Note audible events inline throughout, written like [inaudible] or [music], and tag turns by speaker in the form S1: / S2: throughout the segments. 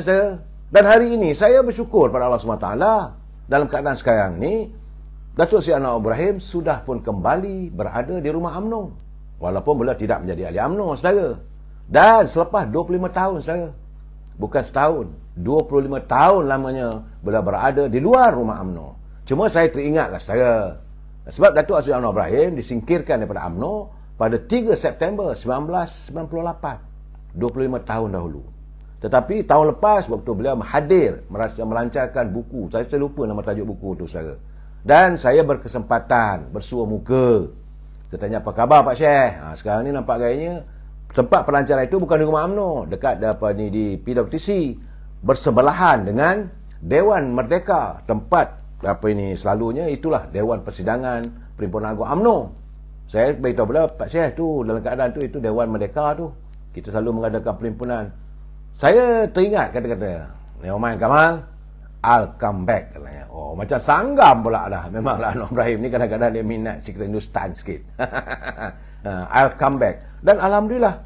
S1: kan saya. Dan hari ini saya bersyukur pada Allah SWT. Dalam keadaan sekarang ni, Datuk Si Anwar Ibrahim sudah pun kembali berada di rumah UMNO. Walaupun beliau tidak menjadi ahli UMNO, saudara. Dan selepas 25 tahun, saudara. Bukan setahun. 25 tahun lamanya beliau berada di luar rumah UMNO. Cuma saya teringatlah, saudara. Sebab Datuk Azri Anwar Ibrahim disingkirkan daripada UMNO pada 3 September 1998. 25 tahun dahulu. Tetapi tahun lepas waktu beliau hadir merasa melancarkan buku. Saya terlupa nama tajuk buku tu saya. Dan saya berkesempatan bersua muka. Saya tanya apa khabar Pak Syekh? Ha, sekarang ni nampak gayanya tempat pelancaran itu bukan di rumah UMNO. Dekat apa ni di PWTC bersebelahan dengan Dewan Merdeka. Tempat apa ini selalunya itulah Dewan Persidangan Perimpunan Agung UMNO. Saya beritahu beliau Pak Syekh tu dalam keadaan tu itu Dewan Merdeka tu. Kita selalu mengadakan perhimpunan saya teringat kata-kata Neoman Kamal I'll come back katanya. Oh macam sanggam pula dah Memanglah Anwar Ibrahim ni kadang-kadang dia minat Cerita Hindustan sikit [laughs] ah, I'll come back Dan Alhamdulillah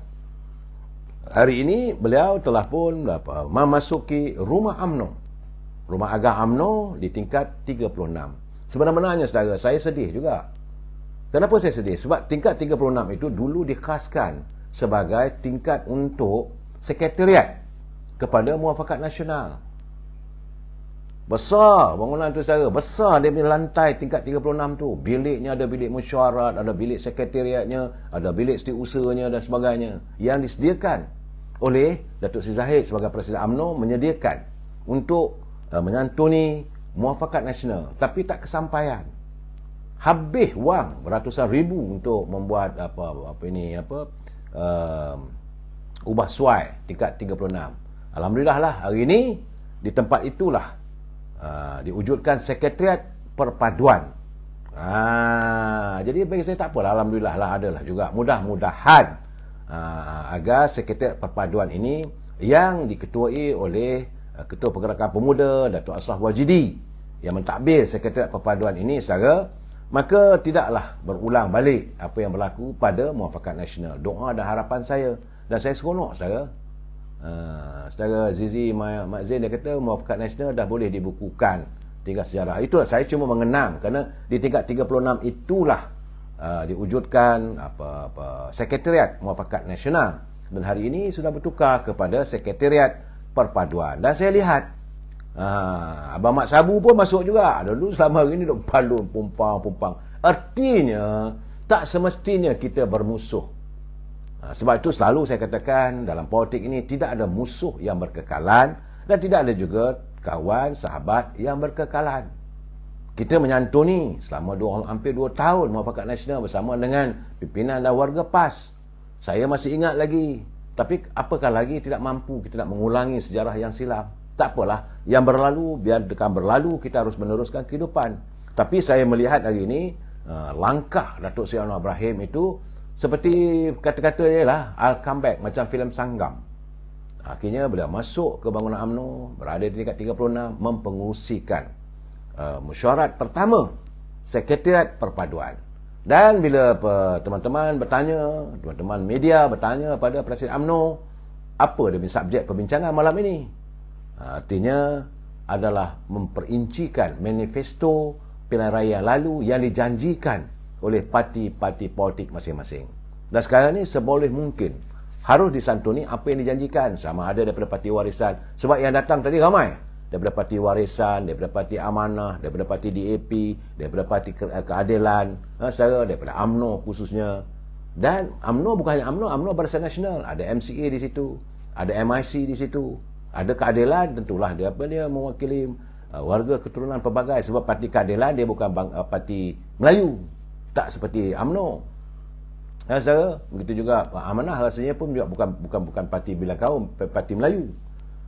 S1: Hari ini beliau telah pun apa, Memasuki rumah UMNO Rumah Agah UMNO di tingkat 36 Sebenarnya saudara saya sedih juga Kenapa saya sedih? Sebab tingkat 36 itu dulu dikhaskan sebagai tingkat untuk sekretariat kepada muafakat nasional. Besar bangunan tu saudara, besar dia punya lantai tingkat 36 tu. Biliknya ada bilik mesyuarat, ada bilik sekretariatnya, ada bilik setiausahanya dan sebagainya yang disediakan oleh Datuk Seri Zahid sebagai Presiden AMNO menyediakan untuk uh, menyantuni muafakat nasional tapi tak kesampaian. Habis wang beratusan ribu untuk membuat apa apa ini apa uh, Ubah Suai tingkat 36. Alhamdulillah lah hari ini di tempat itulah uh, diwujudkan sekretariat perpaduan. Ah, jadi bagi saya tak apalah alhamdulillah lah adalah juga mudah-mudahan uh, agar sekretariat perpaduan ini yang diketuai oleh uh, Ketua Pergerakan Pemuda Datuk Asraf Wajidi yang mentadbir sekretariat perpaduan ini secara maka tidaklah berulang balik apa yang berlaku pada muafakat nasional. Doa dan harapan saya dan saya seronok saudara ha, saudara Zizi Mak Zain dia kata muafakat nasional dah boleh dibukukan tingkat sejarah itu saya cuma mengenang kerana di tingkat 36 itulah ha, diwujudkan apa apa sekretariat muafakat nasional dan hari ini sudah bertukar kepada sekretariat perpaduan dan saya lihat ha, Abang Mak Sabu pun masuk juga dulu selama hari ini duk palun pumpang-pumpang artinya tak semestinya kita bermusuh Ah, sebab itu selalu saya katakan dalam politik ini tidak ada musuh yang berkekalan dan tidak ada juga kawan, sahabat yang berkekalan. Kita menyantuni selama dua, hampir dua tahun Muafakat Nasional bersama dengan pimpinan dan warga PAS. Saya masih ingat lagi. Tapi apakah lagi tidak mampu kita nak mengulangi sejarah yang silam Tak apalah. Yang berlalu, biar dekat berlalu, kita harus meneruskan kehidupan. Tapi saya melihat hari ini, ah, langkah Datuk Seri Anwar Ibrahim itu seperti kata-kata dia lah I'll come back macam filem Sanggam akhirnya beliau masuk ke bangunan UMNO berada di tingkat 36 mempengurusikan uh, mesyuarat pertama sekretariat perpaduan dan bila teman-teman bertanya teman-teman media bertanya pada Presiden UMNO apa demi subjek perbincangan malam ini artinya adalah memperincikan manifesto pilihan raya lalu yang dijanjikan oleh parti-parti politik masing-masing. Dan sekarang ini seboleh mungkin harus disantuni apa yang dijanjikan sama ada daripada parti warisan sebab yang datang tadi ramai daripada parti warisan, daripada parti amanah, daripada parti DAP, daripada parti keadilan, eh, saya daripada AMNO khususnya. Dan AMNO bukan hanya AMNO, AMNO Barisan Nasional. Ada MCA di situ, ada MIC di situ, ada keadilan tentulah dia apa dia mewakili eh, warga keturunan pelbagai sebab parti keadilan dia bukan bang, eh, parti Melayu tak seperti AMNO. Ya, saudara, begitu juga amanah rasanya pun juga bukan bukan bukan parti bila kaum parti Melayu.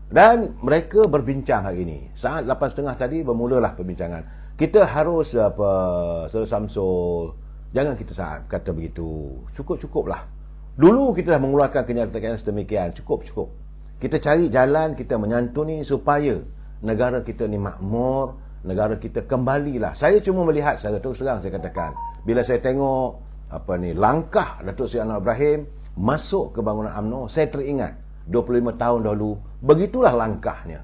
S1: Dan mereka berbincang hari ini. Saat 8.30 tadi bermulalah perbincangan. Kita harus apa Saudara Samsul jangan kita saat kata begitu. Cukup-cukuplah. Dulu kita dah mengeluarkan kenyataan-kenyataan sedemikian. Cukup-cukup. Kita cari jalan, kita menyantuni supaya negara kita ni makmur, negara kita kembalilah. Saya cuma melihat saya terus terang saya katakan. Bila saya tengok apa ni langkah Datuk Seri Anwar Ibrahim masuk ke bangunan UMNO, saya teringat 25 tahun dahulu, begitulah langkahnya.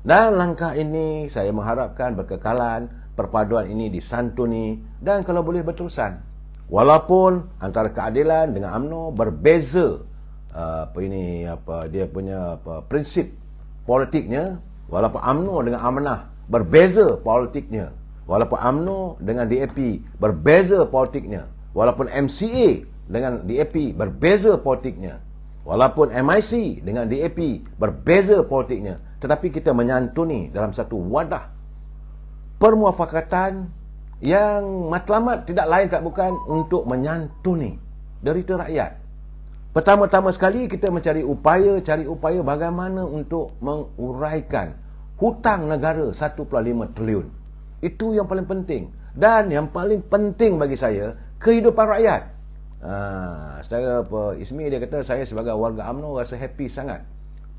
S1: Dan langkah ini saya mengharapkan berkekalan, perpaduan ini disantuni dan kalau boleh berterusan. Walaupun antara keadilan dengan AMNO berbeza uh, apa ini apa dia punya apa, prinsip politiknya walaupun AMNO dengan amanah berbeza politiknya. Walaupun AMNO dengan DAP berbeza politiknya. Walaupun MCA dengan DAP berbeza politiknya. Walaupun MIC dengan DAP berbeza politiknya. Tetapi kita menyantuni dalam satu wadah permuafakatan yang matlamat tidak lain tak bukan untuk menyantuni derita rakyat. Pertama-tama sekali kita mencari upaya, cari upaya bagaimana untuk menguraikan hutang negara 1.5 trilion. Itu yang paling penting. Dan yang paling penting bagi saya, kehidupan rakyat. Ha, setara apa, Ismi dia kata, saya sebagai warga UMNO rasa happy sangat.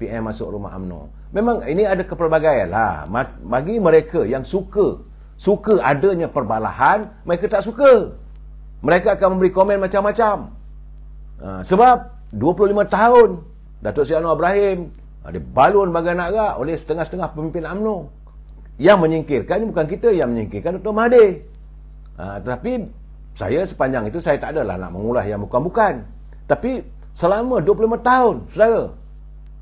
S1: PM masuk rumah UMNO. Memang ini ada kepelbagaian lah. Bagi mereka yang suka, suka adanya perbalahan, mereka tak suka. Mereka akan memberi komen macam-macam. Ha, sebab 25 tahun, Datuk Sri Anwar Ibrahim dia balun bagai anak rak oleh setengah-setengah pemimpin UMNO. Yang menyingkirkan ini bukan kita yang menyingkirkan Dr. Mahathir. Ha, tetapi saya sepanjang itu saya tak adalah nak mengulah yang bukan-bukan. Tapi selama 25 tahun, saudara,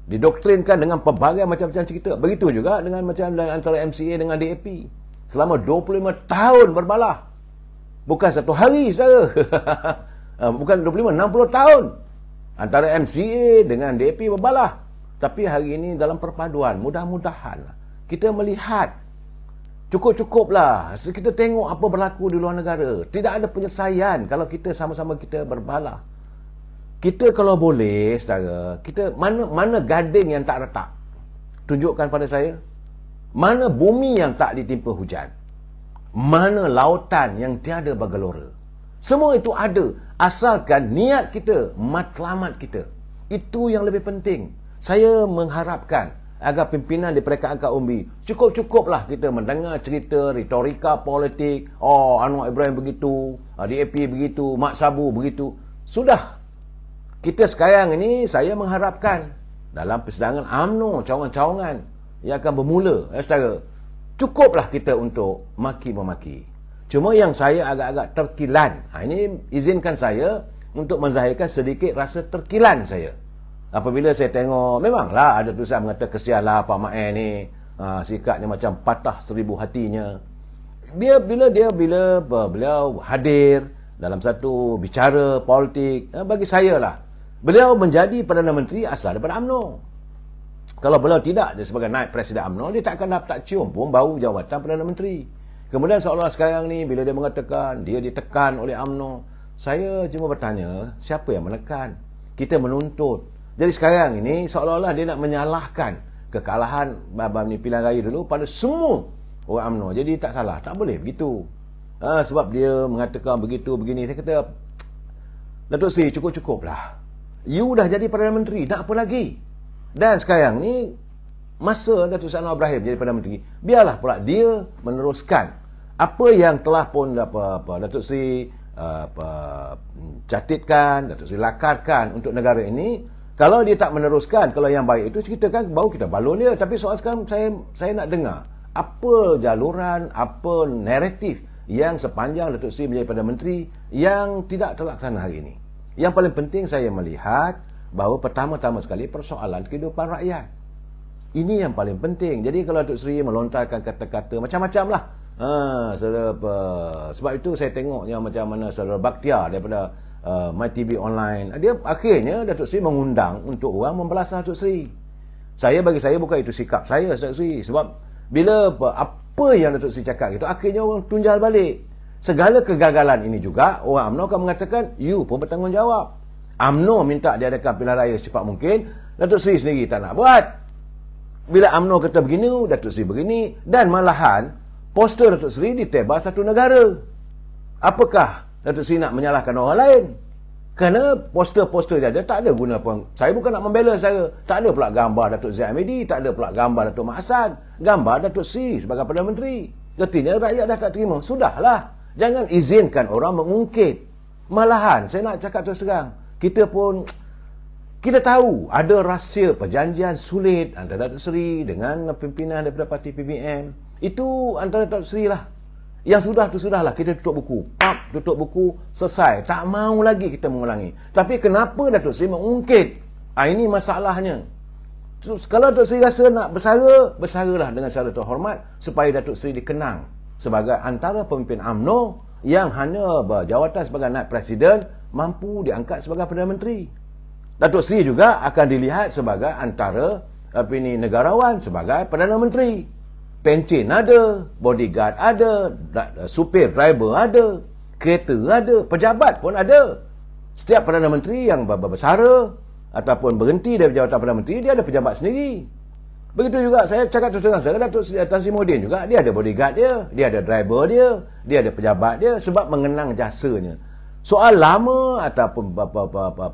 S1: didoktrinkan dengan pelbagai macam-macam cerita. Begitu juga dengan macam dengan antara MCA dengan DAP. Selama 25 tahun berbalah. Bukan satu hari, saudara. [laughs] Ha, bukan 25, 60 tahun. Antara MCA dengan DAP berbalah. Tapi hari ini dalam perpaduan, mudah-mudahan lah. kita melihat cukup-cukuplah. Kita tengok apa berlaku di luar negara. Tidak ada penyelesaian kalau kita sama-sama kita berbalah. Kita kalau boleh, saudara, kita mana mana gading yang tak retak? Tunjukkan pada saya. Mana bumi yang tak ditimpa hujan? Mana lautan yang tiada bergelora? Semua itu ada asalkan niat kita, matlamat kita. Itu yang lebih penting saya mengharapkan agar pimpinan di peringkat angkat umbi cukup-cukuplah kita mendengar cerita retorika politik oh Anwar Ibrahim begitu ah, DAP begitu Mak Sabu begitu sudah kita sekarang ini saya mengharapkan dalam persidangan AMNO cawangan-cawangan yang akan bermula ya saudara cukuplah kita untuk maki-memaki cuma yang saya agak-agak terkilan ah, ini izinkan saya untuk menzahirkan sedikit rasa terkilan saya Apabila saya tengok, memanglah ada tulisan mengata kesianlah Pak Ma'e ni. Ha, sikap ni macam patah seribu hatinya. Dia bila dia bila beliau hadir dalam satu bicara politik, ha, bagi saya lah. Beliau menjadi Perdana Menteri asal daripada UMNO. Kalau beliau tidak dia sebagai naib Presiden UMNO, dia tak akan dapat cium pun bau jawatan Perdana Menteri. Kemudian seolah-olah sekarang ni bila dia mengatakan dia ditekan oleh UMNO, saya cuma bertanya, siapa yang menekan? Kita menuntut jadi sekarang ini seolah-olah dia nak menyalahkan kekalahan babam ni pilihan raya dulu pada semua orang UMNO. Jadi tak salah, tak boleh begitu. Ha, sebab dia mengatakan begitu begini saya kata Datuk Seri cukup-cukuplah. You dah jadi Perdana Menteri, nak apa lagi? Dan sekarang ni masa Datuk Seri Anwar Ibrahim jadi Perdana Menteri. Biarlah pula dia meneruskan apa yang telah pun apa apa Datuk Seri apa hmm, catitkan, Datuk Seri lakarkan untuk negara ini kalau dia tak meneruskan, kalau yang baik itu kita kan baru kita balon dia. Tapi soal sekarang saya saya nak dengar apa jaluran, apa naratif yang sepanjang Datuk Seri menjadi Perdana Menteri yang tidak terlaksana hari ini. Yang paling penting saya melihat bahawa pertama-tama sekali persoalan kehidupan rakyat. Ini yang paling penting. Jadi kalau Datuk Seri melontarkan kata-kata macam-macam lah. Ha, sebab itu saya tengoknya macam mana saudara Baktia daripada uh, My TV online. Dia akhirnya Datuk Seri mengundang untuk orang membalas Datuk Seri. Saya bagi saya bukan itu sikap saya Datuk Seri sebab bila apa, apa yang Datuk Seri cakap itu akhirnya orang tunjal balik. Segala kegagalan ini juga orang UMNO akan mengatakan you pun bertanggungjawab. UMNO minta diadakan pilihan raya secepat mungkin, Datuk Seri sendiri tak nak buat. Bila UMNO kata begini, Datuk Seri begini dan malahan poster Datuk Seri ditebar satu negara. Apakah Datuk Seri nak menyalahkan orang lain. Kerana poster-poster dia, dia tak ada guna pun. Saya bukan nak membela saya. Tak ada pula gambar Datuk Zia Medi. Tak ada pula gambar Datuk Mak Hassan. Gambar Datuk Seri sebagai Perdana Menteri. Ketinya rakyat dah tak terima. Sudahlah. Jangan izinkan orang mengungkit. Malahan, saya nak cakap terus terang. Kita pun... Kita tahu ada rahsia perjanjian sulit antara Datuk Seri dengan pimpinan daripada parti PBM. Itu antara Datuk Seri lah. Yang sudah tu sudahlah kita tutup buku. Pap, tutup buku, selesai. Tak mau lagi kita mengulangi. Tapi kenapa Datuk Seri mengungkit? Ha, ini masalahnya. So, kalau Datuk Seri rasa nak bersara, bersaralah dengan cara terhormat supaya Datuk Seri dikenang sebagai antara pemimpin AMNO yang hanya berjawatan sebagai naik presiden mampu diangkat sebagai Perdana Menteri. Datuk Seri juga akan dilihat sebagai antara apa negarawan sebagai Perdana Menteri pencen ada, bodyguard ada, eh, supir driver ada, kereta ada, pejabat pun ada. Setiap Perdana Menteri yang bersara ataupun berhenti dari jawatan Perdana Menteri, dia ada pejabat sendiri. Begitu juga saya cakap terus terang, Datuk Seri Atan Simodin juga, dia ada bodyguard dia, dia ada driver dia, dia ada pejabat dia sebab mengenang jasanya. Soal lama ataupun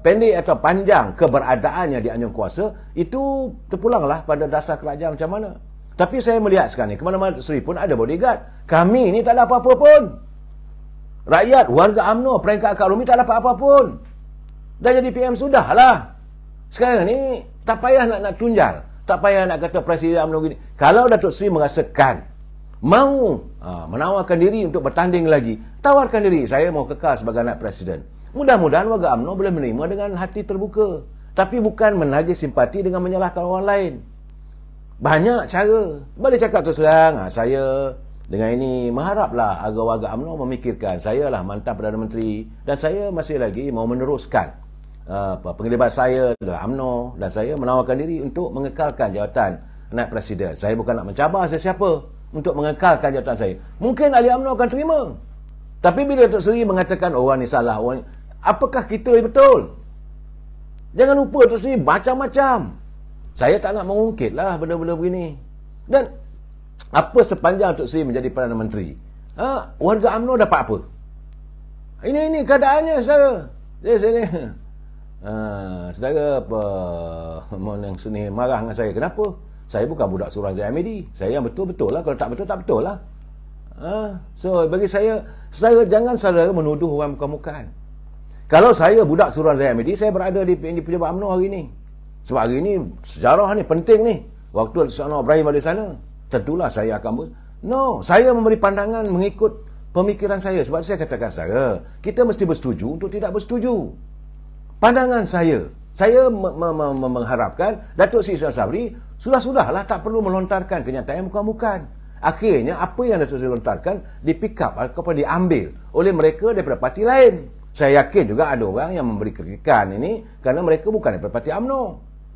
S1: pendek atau panjang keberadaannya di Anjung Kuasa, itu terpulanglah pada dasar kerajaan macam mana. Tapi saya melihat sekarang ni, kemana-mana seri pun ada bodyguard. Kami ni tak ada apa-apa pun. Rakyat, warga UMNO, peringkat Akak Rumi tak ada apa-apa pun. Dah jadi PM sudah lah. Sekarang ni, tak payah nak, nak tunjal. Tak payah nak kata Presiden UMNO gini. Kalau Datuk Seri merasakan, mahu ha, menawarkan diri untuk bertanding lagi, tawarkan diri, saya mau kekal sebagai anak Presiden. Mudah-mudahan warga UMNO boleh menerima dengan hati terbuka. Tapi bukan menagih simpati dengan menyalahkan orang lain. Banyak cara. Boleh cakap terus terang, ah, saya dengan ini mengharaplah agak-agak UMNO memikirkan saya lah mantan Perdana Menteri dan saya masih lagi mau meneruskan ah, apa penglibat saya dalam UMNO dan saya menawarkan diri untuk mengekalkan jawatan naik presiden. Saya bukan nak mencabar siapa untuk mengekalkan jawatan saya. Mungkin ahli UMNO akan terima. Tapi bila Datuk Seri mengatakan oh, orang ni salah, orang ni, apakah kita betul? Jangan lupa Datuk Seri macam-macam saya tak nak mengungkit lah benda-benda begini. Dan apa sepanjang Tok Sri menjadi Perdana Menteri? Ha? Warga UMNO dapat apa? Ini ini keadaannya saya. Ya saya ni. Ha, saudara apa mohon yang sini marah dengan saya kenapa? Saya bukan budak surah Zaimedi. Saya yang betul-betul lah. Kalau tak betul, tak betul lah. Ha? So, bagi saya, saya jangan saudara menuduh orang bukan-bukan. Kalau saya budak surah Zaimedi, saya berada di, di pejabat UMNO hari ini. Sebab hari ni sejarah ni penting ni. Waktu Sana Ibrahim ada sana. Tentulah saya akan ber... No, saya memberi pandangan mengikut pemikiran saya. Sebab saya katakan saudara, kita mesti bersetuju untuk tidak bersetuju. Pandangan saya, saya mengharapkan Datuk Sri Isra Sabri sudah-sudahlah tak perlu melontarkan kenyataan yang bukan-bukan. Akhirnya apa yang Datuk Sri lontarkan dipick up ataupun diambil oleh mereka daripada parti lain. Saya yakin juga ada orang yang memberi kritikan ini kerana mereka bukan daripada parti UMNO.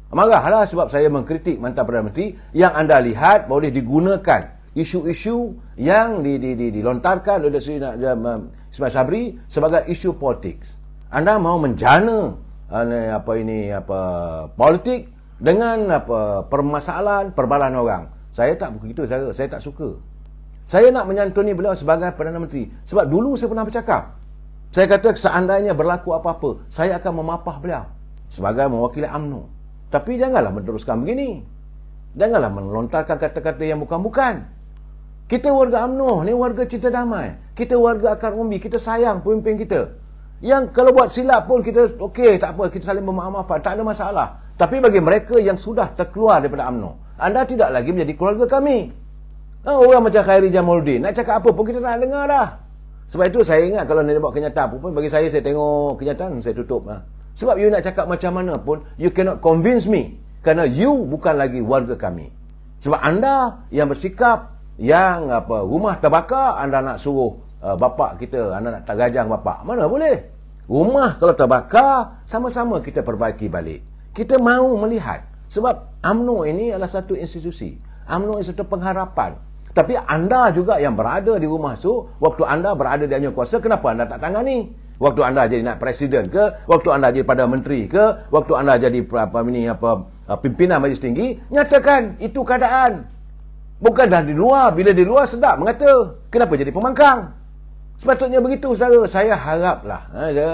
S1: Marahlah sebab saya mengkritik mantan Perdana Menteri yang anda lihat boleh digunakan isu-isu yang di, di, di, dilontarkan oleh Sri eh, Ismail Sabri sebagai isu politik. Anda mahu menjana eh, apa ini apa politik dengan apa permasalahan perbalahan orang. Saya tak begitu saya, saya tak suka. Saya nak menyantuni beliau sebagai Perdana Menteri sebab dulu saya pernah bercakap. Saya kata seandainya berlaku apa-apa, saya akan memapah beliau sebagai mewakili UMNO. Tapi janganlah meneruskan begini. Janganlah melontarkan kata-kata yang bukan-bukan. Kita warga UMNO ni warga cinta damai. Kita warga akar umbi. Kita sayang pemimpin kita. Yang kalau buat silap pun kita okey tak apa. Kita saling memaham-maafan. Tak ada masalah. Tapi bagi mereka yang sudah terkeluar daripada UMNO. Anda tidak lagi menjadi keluarga kami. Oh, orang macam Khairi Jamaluddin. Nak cakap apa pun kita tak dengar dah. Sebab itu saya ingat kalau nak buat kenyataan pun bagi saya saya tengok kenyataan saya tutup. Ha. Sebab you nak cakap macam mana pun, you cannot convince me. Kerana you bukan lagi warga kami. Sebab anda yang bersikap, yang apa rumah terbakar, anda nak suruh uh, bapak kita, anda nak tergajang bapa Mana boleh? Rumah kalau terbakar, sama-sama kita perbaiki balik. Kita mahu melihat. Sebab UMNO ini adalah satu institusi. UMNO ini satu pengharapan. Tapi anda juga yang berada di rumah itu, waktu anda berada di anjur kuasa, kenapa anda tak tangani? waktu anda jadi nak presiden ke waktu anda jadi pada menteri ke waktu anda jadi apa ini apa uh, pimpinan majlis tinggi nyatakan itu keadaan bukan dah di luar bila di luar sedap mengata kenapa jadi pemangkang sepatutnya begitu saudara saya haraplah eh, ada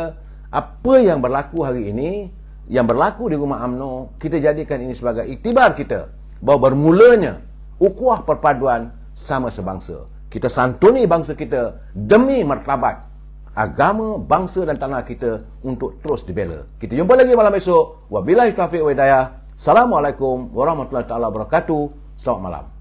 S1: apa yang berlaku hari ini yang berlaku di rumah AMNO kita jadikan ini sebagai iktibar kita bahawa bermulanya ukuah perpaduan sama sebangsa kita santuni bangsa kita demi martabat agama, bangsa dan tanah kita untuk terus dibela. Kita jumpa lagi malam esok. Wabillahi taufiq wa hidayah. Assalamualaikum warahmatullahi taala wabarakatuh. Selamat malam.